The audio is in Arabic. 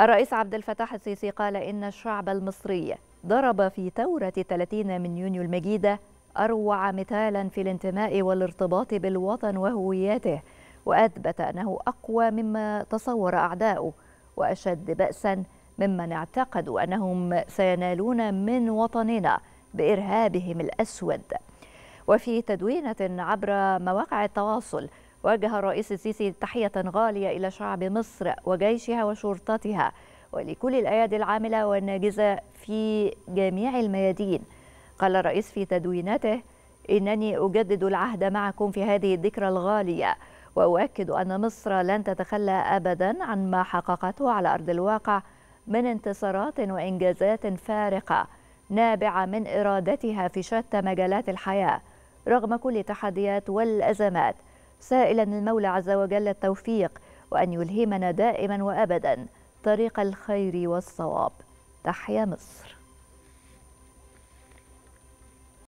الرئيس عبد الفتاح السيسي قال إن الشعب المصري ضرب في ثورة 30 من يونيو المجيدة أروع مثالا في الانتماء والارتباط بالوطن وهويته وأثبت أنه أقوى مما تصور أعداؤه وأشد بأسا ممن اعتقدوا أنهم سينالون من وطننا بإرهابهم الأسود وفي تدوينة عبر مواقع التواصل وجه الرئيس السيسي تحية غالية إلى شعب مصر وجيشها وشرطتها ولكل الأيادي العاملة والناجزة في جميع الميادين قال الرئيس في تدويناته إنني أجدد العهد معكم في هذه الذكرى الغالية وأؤكد أن مصر لن تتخلى أبدا عن ما حققته على أرض الواقع من انتصارات وإنجازات فارقة نابعة من إرادتها في شتى مجالات الحياة رغم كل التحديات والأزمات سائلا المولى عز وجل التوفيق وأن يلهمنا دائما وأبدا طريق الخير والصواب تحيا مصر